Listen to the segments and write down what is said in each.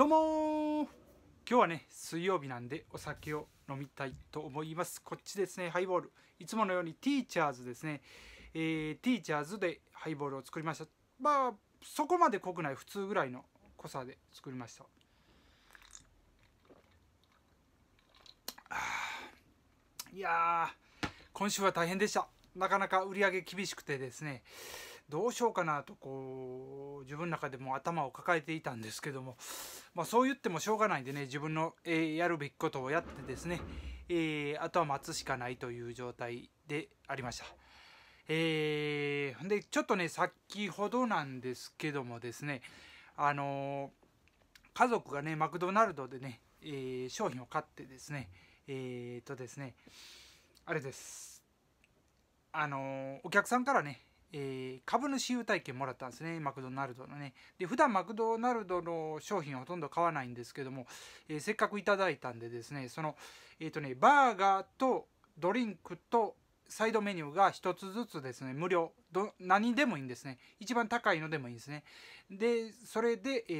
どうも今日はね水曜日なんでお酒を飲みたいと思いますこっちですねハイボールいつものようにティーチャーズですね、えー、ティーチャーズでハイボールを作りましたまあそこまで濃くない普通ぐらいの濃さで作りましたいや今週は大変でしたなかなか売り上げ厳しくてですねどうしようかなとこう自分の中でも頭を抱えていたんですけども、まあ、そう言ってもしょうがないんでね自分の、えー、やるべきことをやってですね、えー、あとは待つしかないという状態でありました。えー、でちょっとね先ほどなんですけどもですねあのー、家族がねマクドナルドでね、えー、商品を買ってですねえっとですねあれですあのお客さんからねえー、株主優待券もらったんですねマクドナルドのねで普段マクドナルドの商品はほとんど買わないんですけども、えー、せっかくいただいたんでですねそのえっ、ー、とねバーガーとドリンクとサイドメニューが1つずつですね無料ど何でもいいんですね一番高いのでもいいんですねでそれで、え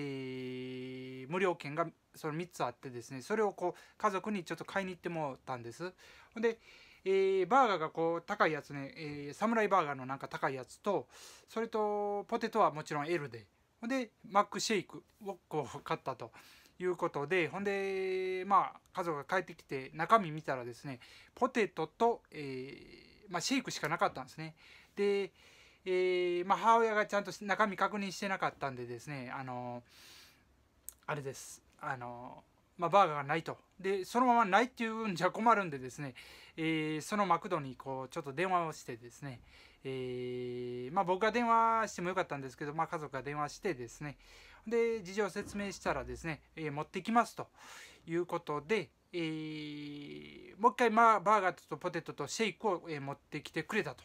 ー、無料券がその3つあってですねそれをこう家族にちょっと買いに行ってもらったんですでえー、バーガーがこう高いやつね、えー、サムライバーガーのなんか高いやつとそれとポテトはもちろん L でほんでマックシェイクをこう買ったということでほんでまあ家族が帰ってきて中身見たらですねポテトと、えーまあ、シェイクしかなかったんですねで、えーまあ、母親がちゃんと中身確認してなかったんでですねあのあれですあのまあ、バーガーがないとでそのままないっていうんじゃ困るんでですね、えー、そのマクドにこうちょっと電話をしてですね、えー、まあ、僕が電話してもよかったんですけど、まあ、家族が電話してですねで事情を説明したらですね、えー、持ってきますということで、えー、もう一回、まあ、バーガーとポテトとシェイクを、えー、持ってきてくれたと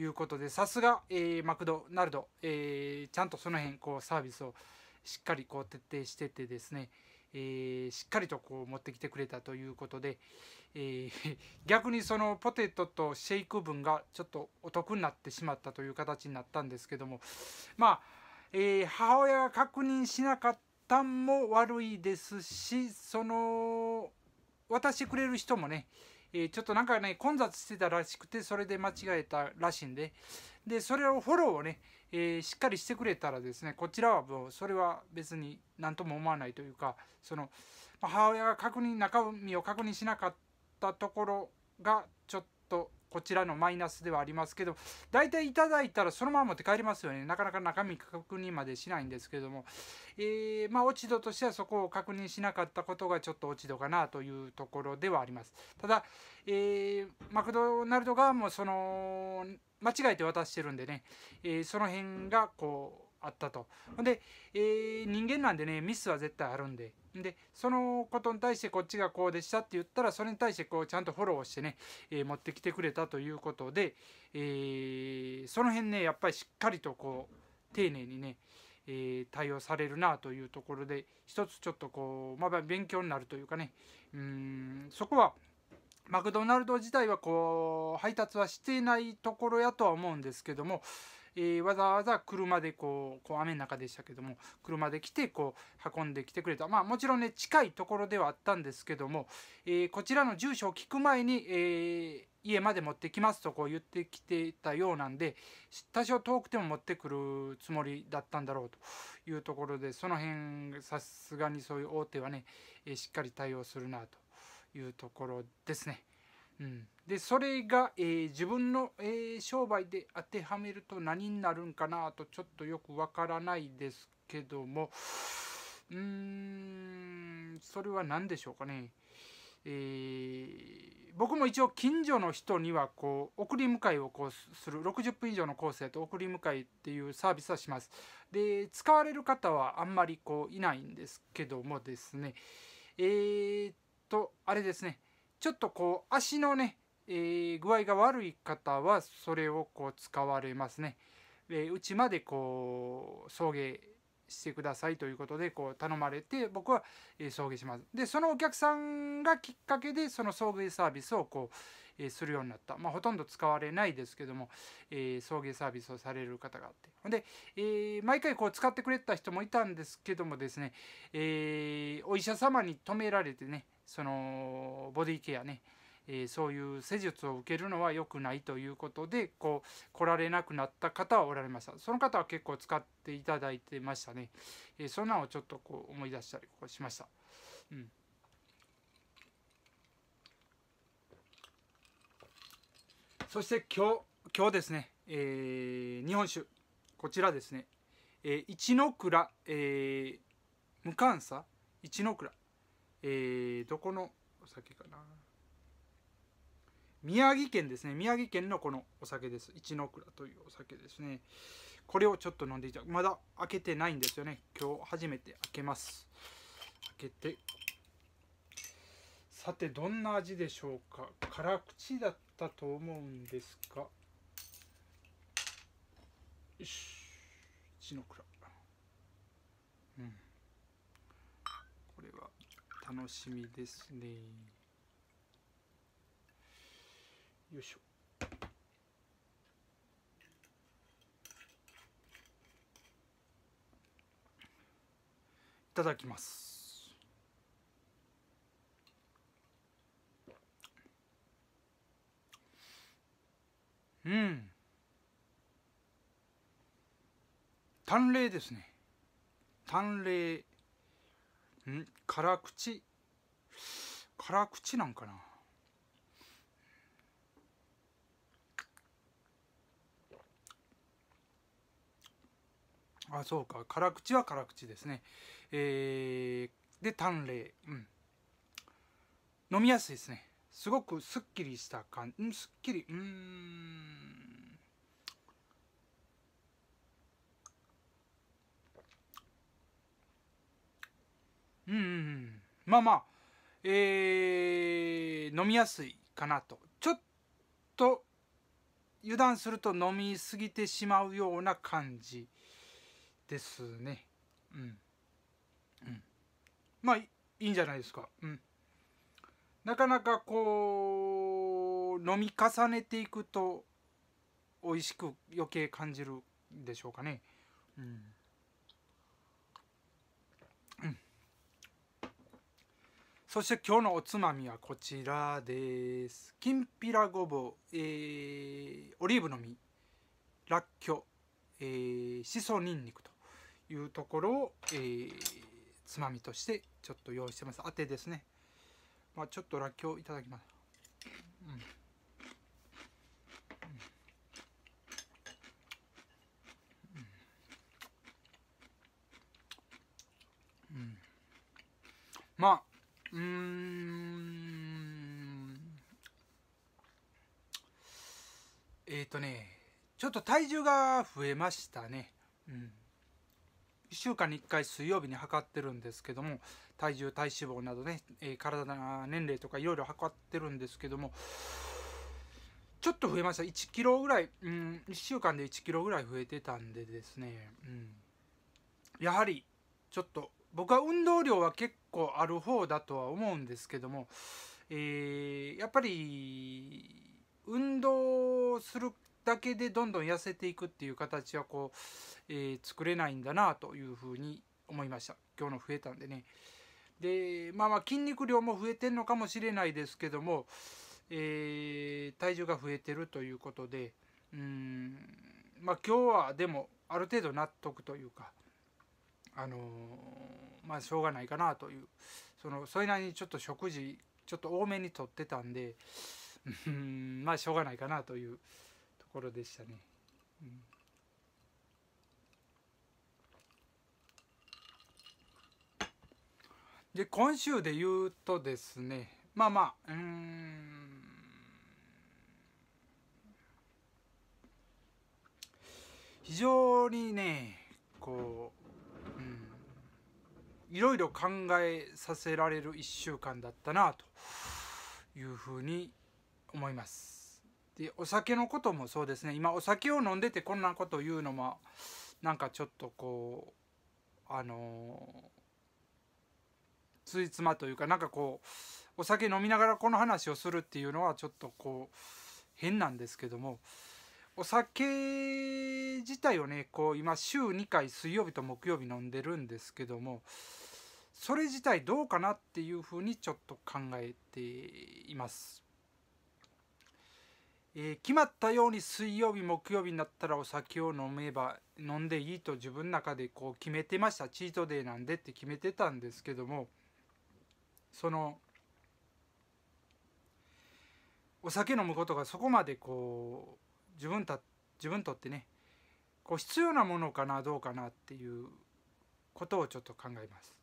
いうことでさすが、えー、マクドナルド、えちゃんとその辺こうサービスをしっかりこう徹底しててですね、えー、しっかりとこう持ってきてくれたということで、えー、逆にそのポテトとシェイク分がちょっとお得になってしまったという形になったんですけどもまあ、えー、母親が確認しなかったんも悪いですしその渡してくれる人もねえちょっとなんかね混雑してたらしくてそれで間違えたらしいんででそれをフォローをねえー、しっかりしてくれたらですねこちらはもうそれは別に何とも思わないというかその母親が確認中身を確認しなかったところがちょっとこちらのマイナスではありますけど大体いただいたらそのまま持って帰りますよねなかなか中身確認までしないんですけども、えー、まあ、落ち度としてはそこを確認しなかったことがちょっと落ち度かなというところではありますただ、えー、マクドナルド側もその間違えて渡してるんでね、えー、その辺がこうあったとほんで、え人間なんでねミスは絶対あるんででそのことに対してこっちがこうでしたって言ったらそれに対してこうちゃんとフォローしてね、えー、持ってきてくれたということで、えー、その辺ねやっぱりしっかりとこう丁寧にね、えー、対応されるなというところで一つちょっとこう、まあ、勉強になるというかねうんそこはマクドナルド自体はこう配達はしていないところやとは思うんですけどもえー、わざわざ車でこうこう雨の中でしたけども車で来てこう運んできてくれたまあもちろんね近いところではあったんですけども、えー、こちらの住所を聞く前に、えー、家まで持ってきますとこう言ってきてたようなんで多少遠くても持ってくるつもりだったんだろうというところでその辺さすがにそういう大手はね、えしっかり対応するなというところですね。うん、でそれが、えー、自分の、えー、商売で当てはめると何になるんかなとちょっとよくわからないですけどもうーんそれは何でしょうかね。えー、僕も一応近所の人にはこう送り迎えをこうする60分以上のコースやと送り迎えっていうサービスはしますで使われる方はあんまりこういないんですけどもですねえー、っとあれですねちょっとこう足のね、えー、具合が悪い方はそれをこう使われますね。でうちまでこう送迎してくださいということでこう頼まれて僕は、え送迎します。でそのお客さんがきっかけでその送迎サービスをこう、えするようになった、まあ、ほとんど使われないですけども、えー、送迎サービスをされる方があってほんで、えー、毎回こう使ってくれた人もいたんですけどもですね、えー、お医者様に止められてねそのボディケアね、えー、そういう施術を受けるのは良くないということでこう来られなくなった方はおられましたその方は結構使っていただいてましたね、えー、そんなのをちょっとこう思い出したりしました、うん、そして今日今日ですね、えー、日本酒こちらですね、えー、一の倉、えー、無関差一の倉えー、どこのお酒かな宮城県ですね宮城県のこのお酒です一ノ蔵というお酒ですねこれをちょっと飲んでいたまだ開けてないんですよね今日初めて開けます開けてさてどんな味でしょうか辛口だったと思うんですがよし一ノ蔵うん楽しみですねよいしょいただきますうん淡麗ですね淡麗ん辛口辛口なんかなあそうか辛口は辛口ですねえー、で淡麗うん飲みやすいですねすごくすっきりした感じすっきりうんうんうんまあまあえー、飲みやすいかなとちょっと油断すると飲みすぎてしまうような感じですねうん、うん、まあいいんじゃないですかうんなかなかこう飲み重ねていくと美味しく余計感じるでしょうかねうんそして今日のおつまみはこちらです。きんぴらごぼう、えー、オリーブの実、らっきょう、えー、しそにんにくというところを、えー、つまみとしてちょっと用意してます。あてですね。まあ、ちょっとらっきょういただきます。うんうーんえっ、ー、とねちょっと体重が増えましたね、うん、1週間に1回水曜日に測ってるんですけども体重体脂肪などね、えー、体年齢とかいろいろ測ってるんですけどもちょっと増えました1キロぐらい、うん、1週間で1キロぐらい増えてたんでですね、うん、やはりちょっと僕は運動量は結構ある方だとは思うんですけども、えー、やっぱり運動するだけでどんどん痩せていくっていう形はこう、えー、作れないんだなというふうに思いました今日の増えたんでねでまあまあ筋肉量も増えてんのかもしれないですけども、えー、体重が増えてるということでうんまあ今日はでもある程度納得というかあのーまあしょうがないかなというそのそれなりにちょっと食事ちょっと多めにとってたんでうんまあしょうがないかなというところでしたね。うんで今週で言うとですねまあまあうん非常にねこいろいろ考えさせられる1週間だったなというふうに思います。でお酒のこともそうですね今お酒を飲んでてこんなこと言うのもなんかちょっとこうあのついつまというかなんかこうお酒飲みながらこの話をするっていうのはちょっとこう変なんですけどもお酒自体をねこう今週2回水曜日と木曜日飲んでるんですけどもそれ自体どうかなっていうふうにちょっと考えています。えー、決まったように水曜日木曜日になったらお酒を飲めば飲んでいいと自分の中でこう決めてましたチートデーなんでって決めてたんですけどもそのお酒飲むことがそこまでこう自分た自分とってねこう必要なものかなどうかなっていうことをちょっと考えます。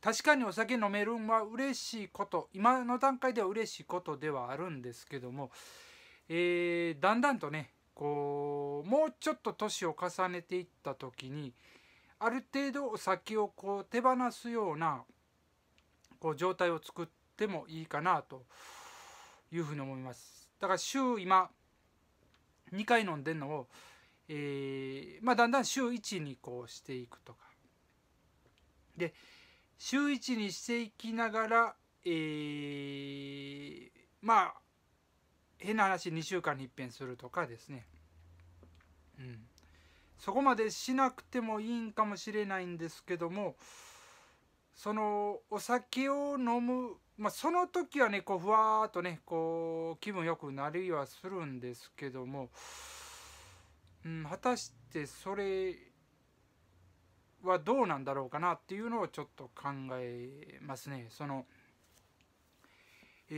確かにお酒飲めるんは嬉しいこと今の段階では嬉しいことではあるんですけども、えー、だんだんとねこうもうちょっと年を重ねていった時にある程度お酒をこう手放すようなこう状態を作ってもいいかなというふうに思います。だから週今2回飲んでんのを、えーまあ、だんだん週1にこうしていくとかで週1にしていきながら、えー、まあ変な話2週間に一遍するとかですね、うん、そこまでしなくてもいいんかもしれないんですけどもそのお酒を飲むまあ、その時はねこうふわっとねこう気分よくなりはするんですけども、うん、果たしてそれはどうなんだろうかなっていうのをちょっと考えますね。そのえ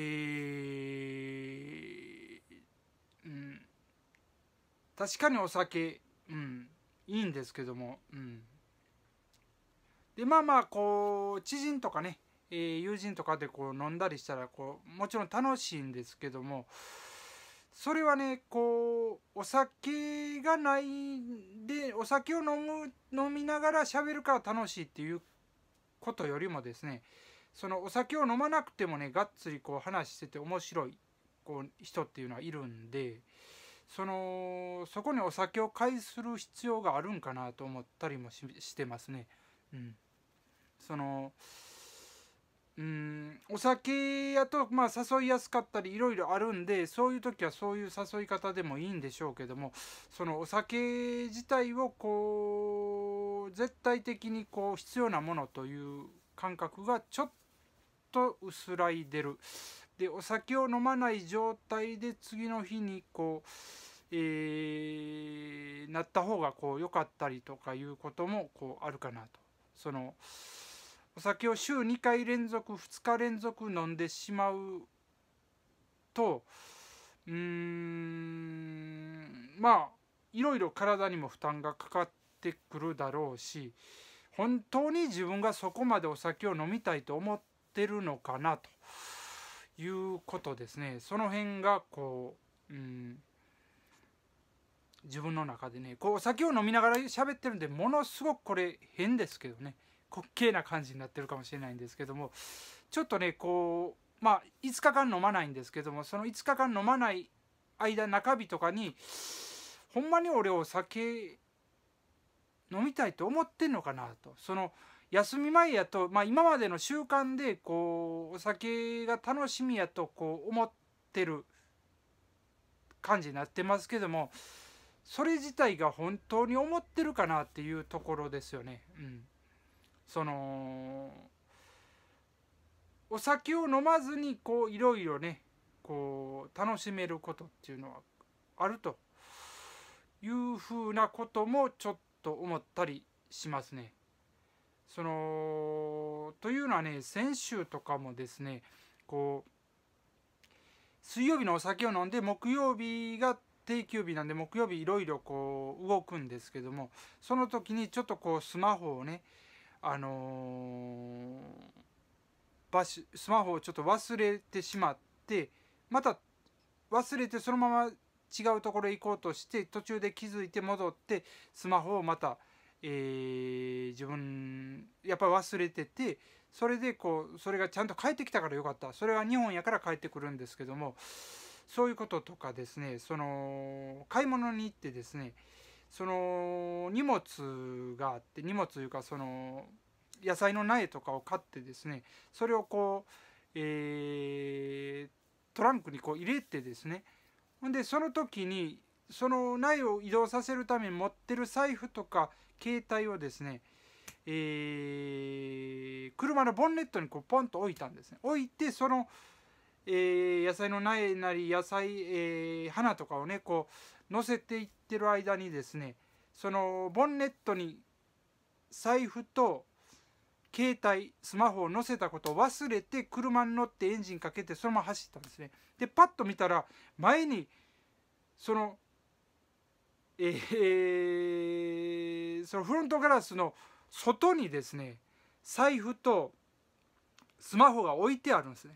ー、うん、確かにお酒、うん、いいんですけども、うん、でまあまあこう知人とかねえー、友人とかでこう飲んだりしたらこうもちろん楽しいんですけどもそれはねこうお酒がないでお酒を飲む飲みながら喋るから楽しいっていうことよりもですねそのお酒を飲まなくてもねがっつりこう話してて面白いこう人っていうのはいるんでそのそこにお酒を介する必要があるんかなと思ったりもしてますね。うん、そのうんお酒やと、まあ、誘いやすかったりいろいろあるんでそういう時はそういう誘い方でもいいんでしょうけどもそのお酒自体をこう絶対的にこう必要なものという感覚がちょっと薄らいでるでお酒を飲まない状態で次の日にこう、えー、なった方がこう良かったりとかいうこともこうあるかなと。そのお酒を週2回連続2日連続飲んでしまうとうーんまあいろいろ体にも負担がかかってくるだろうし本当に自分がそこまでお酒を飲みたいと思ってるのかなということですねその辺がこううん自分の中でねこうお酒を飲みながら喋ってるんでものすごくこれ変ですけどね滑稽な感じになってるかもしれないんですけどもちょっとねこうまあ5日間飲まないんですけどもその5日間飲まない間中日とかにほんまに俺お酒飲みたいと思ってんのかなとその休み前やと、まあ、今までの習慣でこうお酒が楽しみやとこう思ってる感じになってますけどもそれ自体が本当に思ってるかなっていうところですよね。うんそのお酒を飲まずにこういろいろねこう楽しめることっていうのはあるというふうなこともちょっと思ったりしますね。そのというのはね先週とかもですねこう水曜日のお酒を飲んで木曜日が定休日なんで木曜日いろいろこう動くんですけどもその時にちょっとこうスマホをねあのー、スマホをちょっと忘れてしまってまた忘れてそのまま違うところへ行こうとして途中で気づいて戻ってスマホをまた、えー、自分やっぱり忘れててそれでこうそれがちゃんと帰ってきたからよかったそれは日本やから帰ってくるんですけどもそういうこととかですねその買い物に行ってですねその荷物があって荷物というかその野菜の苗とかを買ってですねそれをこう、えー、トランクにこう入れてですねほんでその時にその苗を移動させるために持ってる財布とか携帯をですね、えー、車のボンネットにこうポンと置いたんですね置いてその、えー、野菜の苗なり野菜、えー、花とかをねこう乗せていってる間にですねそのボンネットに財布と携帯スマホを載せたことを忘れて車に乗ってエンジンかけてそのまま走ったんですねでパッと見たら前にそのえー、そのフロントガラスの外にですね財布とスマホが置いてあるんですね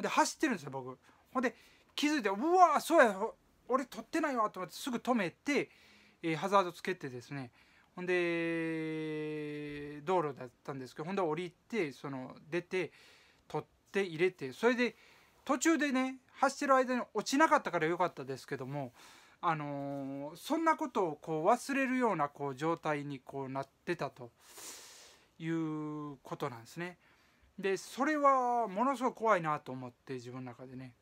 で走ってるんですよ僕ほんで気づいてうわーそうや俺取ってないわと思ってすぐ止めて、えー、ハザードつけてですねほんで道路だったんですけどほんで降りてその出て取って入れてそれで途中でね走ってる間に落ちなかったから良かったですけども、あのー、そんなことをこう忘れるようなこう状態にこうなってたということなんですね。でそれはものすごく怖いなと思って自分の中でね。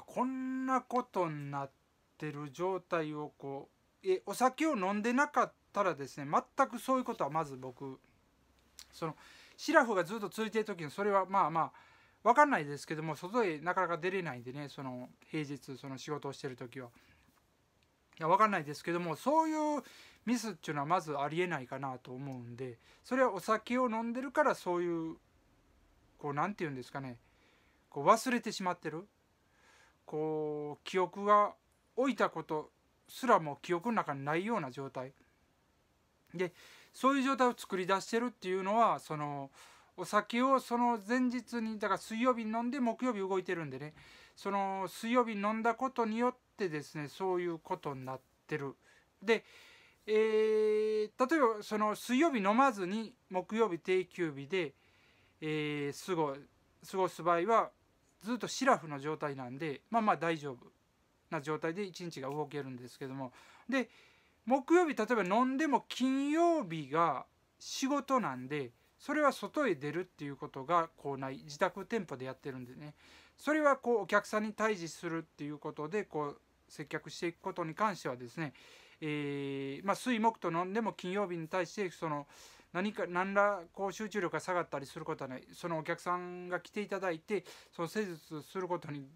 こんなことになってる状態をこうえお酒を飲んでなかったらですね全くそういうことはまず僕そのシラフがずっと続いてる時にそれはまあまあ分かんないですけども外へなかなか出れないんでねその平日その仕事をしてる時は。いや分かんないですけどもそういうミスっていうのはまずありえないかなと思うんでそれはお酒を飲んでるからそういうこう何て言うんですかねこう忘れてしまってるこう記憶が置いたことすらも記憶の中にないような状態でそういう状態を作り出してるっていうのはそのお酒をその前日にだから水曜日に飲んで木曜日動いてるんでねその水曜日に飲んだことによってですねそういうことになってる。で、えー、例えばその水曜日飲まずに木曜日定休日で、えー、過ご過ごす場合はずっとシラフの状態なんでまあまあ大丈夫な状態で1日が動けるんですけどもで木曜日例えば飲んでも金曜日が仕事なんでそれは外へ出るっていうことがこうない自宅店舗でやってるんでねそれはこうお客さんに対峙するっていうことでこう接客していくことに関してはですねえまあ、水木と飲んでも金曜日に対してその、何か何らこう集中力が下がったりすることはないそのお客さんが来ていただいてその施術することに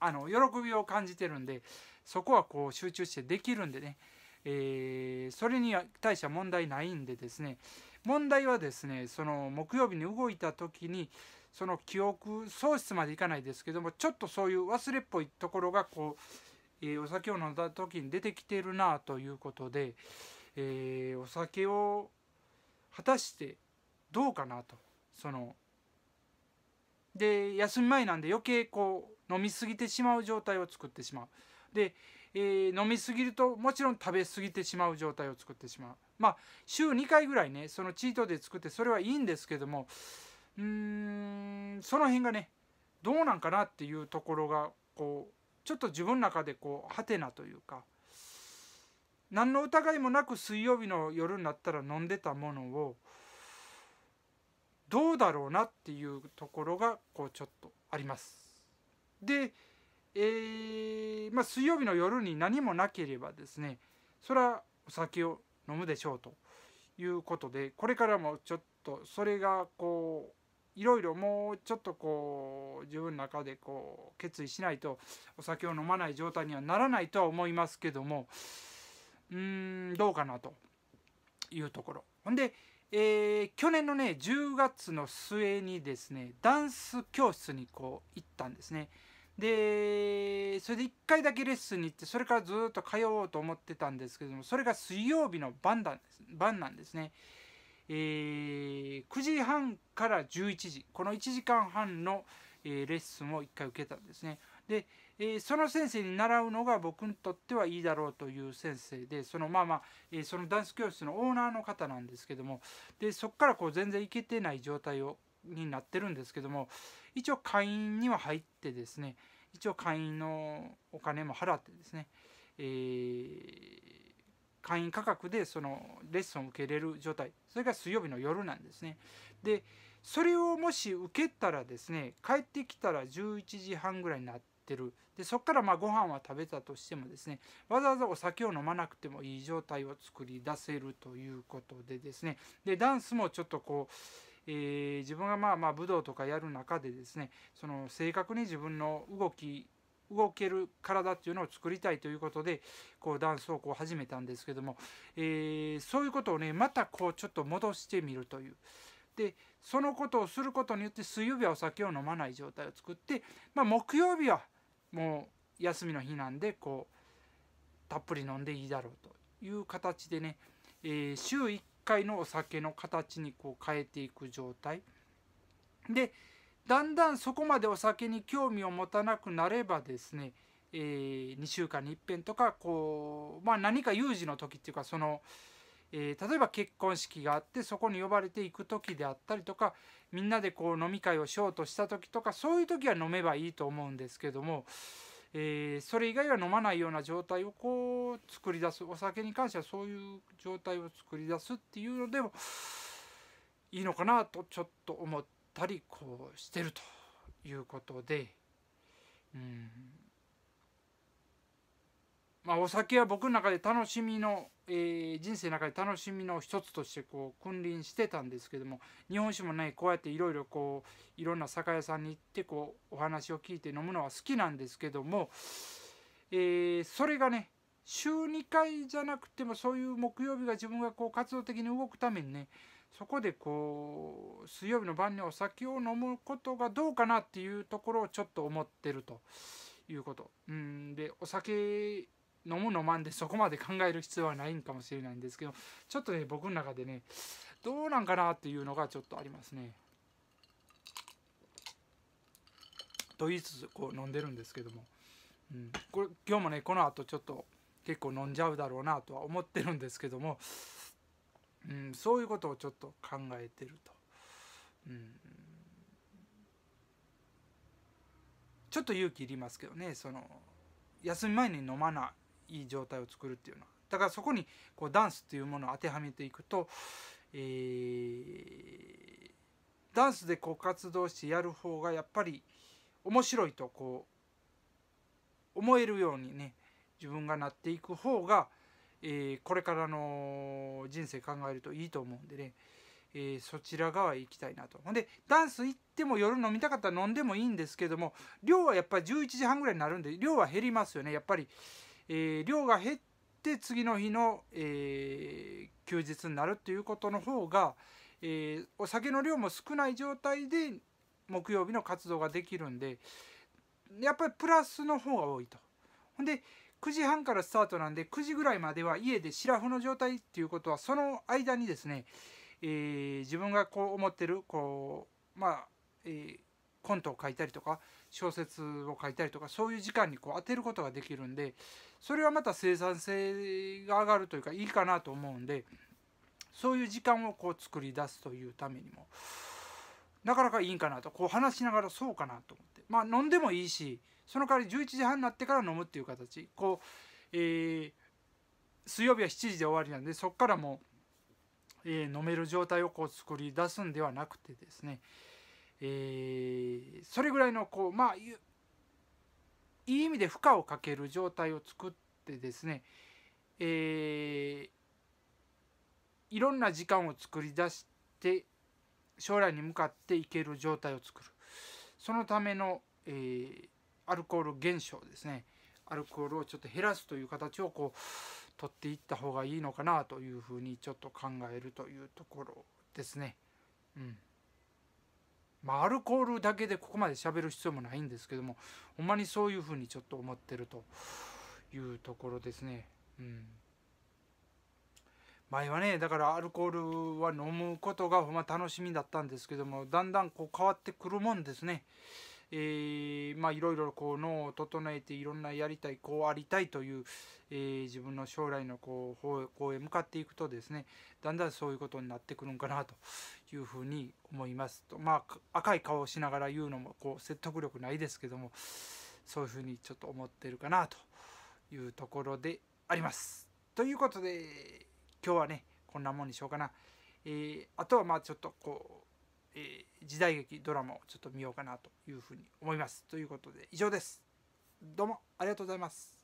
あの喜びを感じてるんでそこはこう集中してできるんでね、えー、それに対しては問題ないんでですね問題はですねその木曜日に動いた時にその記憶喪失までいかないですけどもちょっとそういう忘れっぽいところがこう、えー、お酒を飲んだ時に出てきてるなということで、えー、お酒を果たしてどうかなとそので休み前なんで余計こう飲み過ぎてしまう状態を作ってしまうで、えー、飲み過ぎるともちろん食べ過ぎてしまう状態を作ってしまうまあ週2回ぐらいねそのチートで作ってそれはいいんですけどもうーんその辺がねどうなんかなっていうところがこうちょっと自分の中でこうハテナというか何の疑いもなく水曜日の夜になったら飲んでたものをどうだろうなっていうところがこうちょっとあります。で、えー、まあ、水曜日の夜に何もなければですねそれはお酒を飲むでしょうということでこれからもちょっとそれがこういろいろもうちょっとこう自分の中でこう決意しないとお酒を飲まない状態にはならないとは思いますけどもうんどうかなというところほんで、えー、去年のね10月の末にですねダンス教室にこう行ったんですねでそれで1回だけレッスンに行ってそれからずっと通おうと思ってたんですけどもそれが水曜日の晩晩なんですね、えー、9時半から11時この1時間半の、えー、レッスンを1回受けたんですねで、えー、その先生に習うのが僕にとってはいいだろうという先生でそのまあまあ、えー、そのダンス教室のオーナーの方なんですけどもでそこからこう全然いけてない状態をになってるんですけども一応会員には入ってですね一応会員のお金も払ってですね、えー会員価格でそのレッスンを受けれる状態それが水曜日の夜なんですねでそれをもし受けたらですね帰ってきたら11時半ぐらいになっってるでそこからまあご飯は食べたとしてもですねわざわざお酒を飲まなくてもいい状態を作り出せるということでですねでダンスもちょっとこうえー、自分がまあまあ武道とかやる中でですねその正確に自分の動き動ける体っていうのを作りたいということでこうダンスをこう始めたんですけども、えー、そういうことをねまたこうちょっと戻してみるという。でそのことをすることによって水曜日はお酒を飲まない状態を作って、まあ、木曜日はもう休みの日なんでこうたっぷり飲んでいいだろうという形でね、えー、週1回のお酒の形にこう変えていく状態でだんだんそこまでお酒に興味を持たなくなればですね、えー、2週間に一遍とかこう、まあ、何か有事の時っていうかその、えー、例えば結婚式があってそこに呼ばれて行く時であったりとかみんなでこう飲み会をしようとした時とかそういう時は飲めばいいと思うんですけども、えー、それ以外は飲まないような状態をこう作り出すお酒に関してはそういう状態を作り出すっていうのでもいいのかなとちょっと思ったりこうしてるということで。うんまあ、お酒は僕の中で楽しみの、えー、人生の中で楽しみの一つとしてこう君臨してたんですけども日本酒もねこうやっていろいろこういろんな酒屋さんに行ってこうお話を聞いて飲むのは好きなんですけども、えー、それがね週2回じゃなくてもそういう木曜日が自分がこう活動的に動くためにねそこでこう水曜日の晩にお酒を飲むことがどうかなっていうところをちょっと思ってるということ。うんでお酒飲む飲まんでそこまで考える必要はないんかもしれないんですけどちょっとね僕の中でねどうなんかなっていうのがちょっとありますね。と言いつつこう飲んでるんですけども、うん、これ今日もねこの後ちょっと結構飲んじゃうだろうなとは思ってるんですけども、うん、そういうことをちょっと考えてると。うんちょっと勇気いりますけどねその休み前に飲まないいい状態を作るっていうのだからそこにこうダンスっていうものを当てはめていくと、えー、ダンスでこう活動してやる方がやっぱり面白いとこう思えるようにね自分がなっていく方が、えー、これからの人生考えるといいと思うんでね、えー、そちら側へ行きたいなと。んでダンス行っても夜飲みたかったら飲んでもいいんですけども量はやっぱり11時半ぐらいになるんで量は減りますよねやっぱり。えー、量が減って次の日の、えー、休日になるっていうことの方が、えー、お酒の量も少ない状態で木曜日の活動ができるんでやっぱりプラスの方が多いと。ほんで9時半からスタートなんで9時ぐらいまでは家でシラフの状態っていうことはその間にですね、えー、自分がこう思ってるこうまあ、えー、コントを書いたりとか小説を書いたりとかそういう時間にこう当てることができるんでそれはまた生産性が上がるというかいいかなと思うんでそういう時間をこう作り出すというためにもなかなかいいんかなとこう話しながらそうかなと思ってまあ飲んでもいいしその代わり11時半になってから飲むっていう形こう、えー、水曜日は7時で終わりなんでそこからもう、えー、飲める状態をこう作り出すんではなくてですね、えー、それぐらいのこうまあいい意味で負荷をかける状態を作ってですね、えー、いろんな時間を作り出して将来に向かっていける状態を作るそのための、えー、アルコール減少ですねアルコールをちょっと減らすという形をこう取っていった方がいいのかなというふうにちょっと考えるというところですね。うんまあ、アルコールだけでここまで喋る必要もないんですけどもほんまにそういうふうにちょっと思ってるというところですね。うん前はねだからアルコールは飲むことがほんま楽しみだったんですけどもだんだんこう変わってくるもんですね。えー、まあいろいろこう脳を整えていろんなやりたいこうありたいという、えー、自分の将来のこう方向へ向かっていくとですねだんだんそういうことになってくるんかなというふうに思いますとまあ赤い顔をしながら言うのもこう説得力ないですけどもそういうふうにちょっと思ってるかなというところであります。ということで今日はねこんなもんにしようかな。えー、あとはまあちょっとこうえー、時代劇ドラマをちょっと見ようかなというふうに思いますということで以上ですどうもありがとうございます